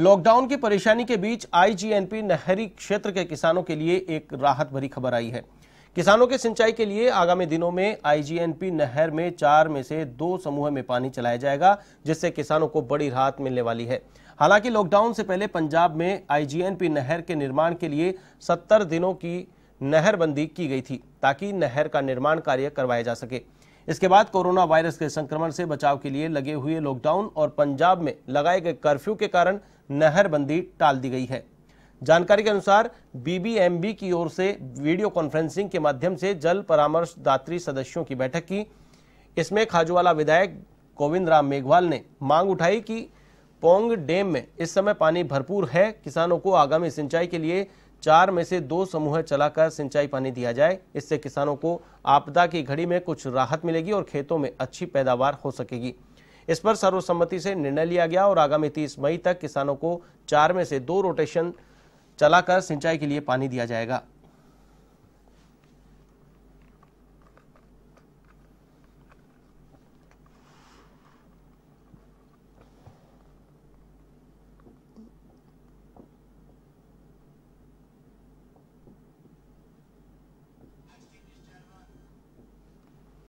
lockdown की परेशानी के बीच आईजीएनपी नहरी क्षेत्र के किसानों के लिए एक राहत भरी खबर आई है किसानों के सिंचाई के लिए आगामी दिनों में आईजीएनपी नहर में चार में से दो समूह में पानी चलाया जाएगा जिससे किसानों को बड़ी राहत मिलने वाली है हालांकि लॉकडाउन से पहले पंजाब में आईजीएनपी नहर के निर्माण के लिए सत्तर दिनों की नहरबंदी की गई थी ताकि नहर का निर्माण कार्य करवाया जा सके इसके बाद कोरोना वायरस के संक्रमण से बचाव के लिए लगे हुए लॉकडाउन और पंजाब में लगाए गए कर्फ्यू के कारण नहरबंदी टाल दी गई है जानकारी के अनुसार बीबीएमबी की ओर से वीडियो कॉन्फ्रेंसिंग के माध्यम से जल परामर्शदात्री सदस्यों की बैठक की इसमें खाजूवाला विधायक गोविंद राम मेघवाल ने मांग उठाई कि पोंग डैम में इस समय पानी भरपूर है किसानों को आगामी सिंचाई के लिए चार में से दो समूह चलाकर सिंचाई पानी दिया जाए इससे किसानों को आपदा की घड़ी में कुछ राहत मिलेगी और खेतों में अच्छी पैदावार हो सकेगी इस पर सर्वसम्मति से निर्णय लिया गया और आगामी तीस मई तक किसानों को चार में से दो रोटेशन चलाकर सिंचाई के लिए पानी दिया जाएगा